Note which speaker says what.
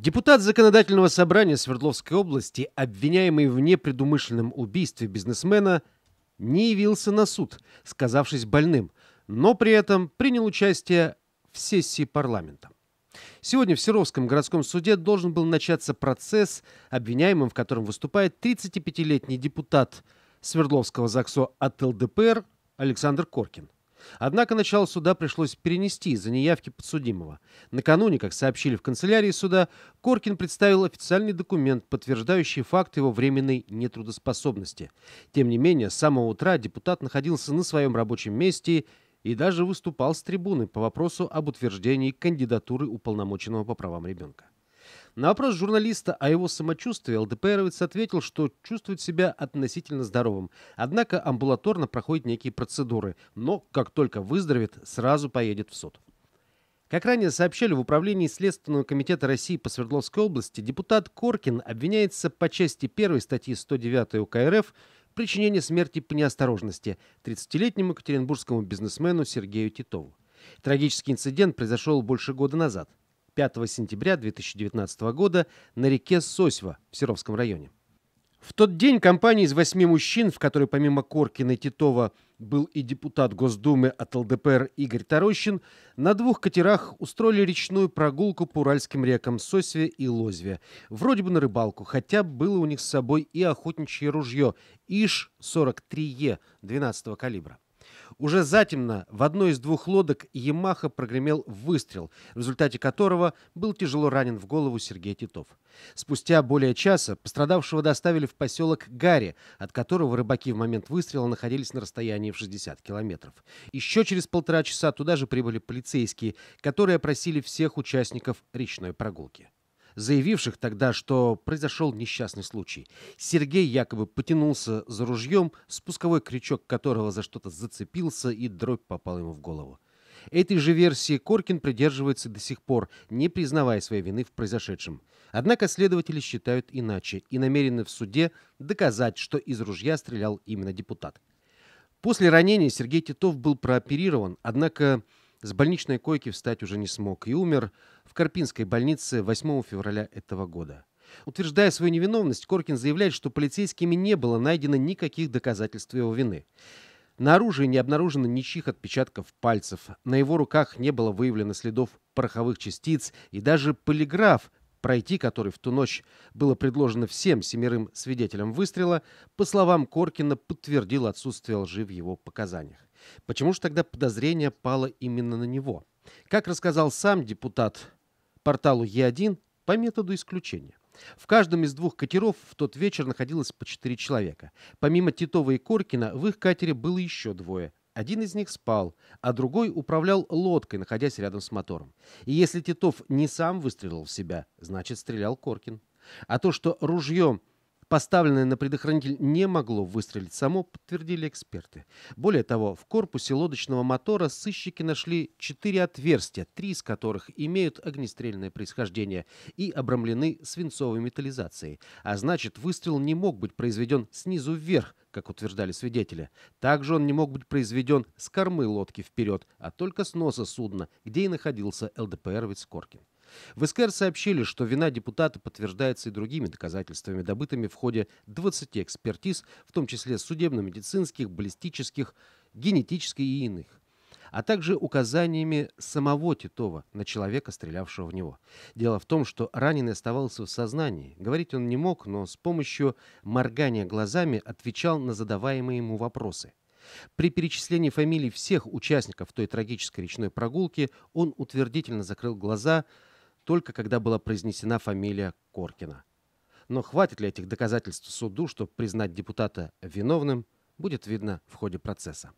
Speaker 1: Депутат Законодательного собрания Свердловской области, обвиняемый в непредумышленном убийстве бизнесмена, не явился на суд, сказавшись больным, но при этом принял участие в сессии парламента. Сегодня в Серовском городском суде должен был начаться процесс, обвиняемым в котором выступает 35-летний депутат Свердловского ЗАГСО от ЛДПР Александр Коркин. Однако начало суда пришлось перенести из-за неявки подсудимого. Накануне, как сообщили в канцелярии суда, Коркин представил официальный документ, подтверждающий факт его временной нетрудоспособности. Тем не менее, с самого утра депутат находился на своем рабочем месте и даже выступал с трибуны по вопросу об утверждении кандидатуры уполномоченного по правам ребенка. На вопрос журналиста о его самочувствии ЛДПРовец ответил, что чувствует себя относительно здоровым. Однако амбулаторно проходит некие процедуры, но как только выздоровеет, сразу поедет в суд. Как ранее сообщали в Управлении Следственного комитета России по Свердловской области, депутат Коркин обвиняется по части 1 статьи 109 УК РФ причинение смерти по неосторожности 30-летнему екатеринбургскому бизнесмену Сергею Титову. Трагический инцидент произошел больше года назад. 5 сентября 2019 года на реке Сосьва в Серовском районе. В тот день компания из восьми мужчин, в которой помимо Коркина и Титова был и депутат Госдумы от ЛДПР Игорь Тарощин, на двух катерах устроили речную прогулку по уральским рекам Сосве и Лозве. Вроде бы на рыбалку, хотя было у них с собой и охотничье ружье Иш-43Е 12 калибра. Уже затемно в одной из двух лодок «Ямаха» прогремел выстрел, в результате которого был тяжело ранен в голову Сергей Титов. Спустя более часа пострадавшего доставили в поселок Гарри, от которого рыбаки в момент выстрела находились на расстоянии в 60 километров. Еще через полтора часа туда же прибыли полицейские, которые опросили всех участников речной прогулки заявивших тогда, что произошел несчастный случай. Сергей якобы потянулся за ружьем, спусковой крючок которого за что-то зацепился, и дробь попала ему в голову. Этой же версии Коркин придерживается до сих пор, не признавая своей вины в произошедшем. Однако следователи считают иначе и намерены в суде доказать, что из ружья стрелял именно депутат. После ранения Сергей Титов был прооперирован, однако с больничной койки встать уже не смог и умер в Карпинской больнице 8 февраля этого года. Утверждая свою невиновность, Коркин заявляет, что полицейскими не было найдено никаких доказательств его вины. На оружии не обнаружено ничьих отпечатков пальцев, на его руках не было выявлено следов пороховых частиц, и даже полиграф, пройти который в ту ночь было предложено всем семерым свидетелям выстрела, по словам Коркина, подтвердил отсутствие лжи в его показаниях. Почему же тогда подозрение пало именно на него? Как рассказал сам депутат порталу Е1 по методу исключения. В каждом из двух катеров в тот вечер находилось по четыре человека. Помимо Титова и Коркина, в их катере было еще двое. Один из них спал, а другой управлял лодкой, находясь рядом с мотором. И если Титов не сам выстрелил в себя, значит, стрелял Коркин. А то, что ружьем поставленное на предохранитель не могло выстрелить само, подтвердили эксперты. Более того, в корпусе лодочного мотора сыщики нашли четыре отверстия, три из которых имеют огнестрельное происхождение и обрамлены свинцовой металлизацией. А значит, выстрел не мог быть произведен снизу вверх, как утверждали свидетели. Также он не мог быть произведен с кормы лодки вперед, а только с носа судна, где и находился ЛДПРовец Коркин. В СКР сообщили, что вина депутата подтверждается и другими доказательствами, добытыми в ходе 20 экспертиз, в том числе судебно-медицинских, баллистических, генетических и иных а также указаниями самого Титова на человека, стрелявшего в него. Дело в том, что раненый оставался в сознании. Говорить он не мог, но с помощью моргания глазами отвечал на задаваемые ему вопросы. При перечислении фамилий всех участников той трагической речной прогулки он утвердительно закрыл глаза, только когда была произнесена фамилия Коркина. Но хватит ли этих доказательств суду, чтобы признать депутата виновным, будет видно в ходе процесса.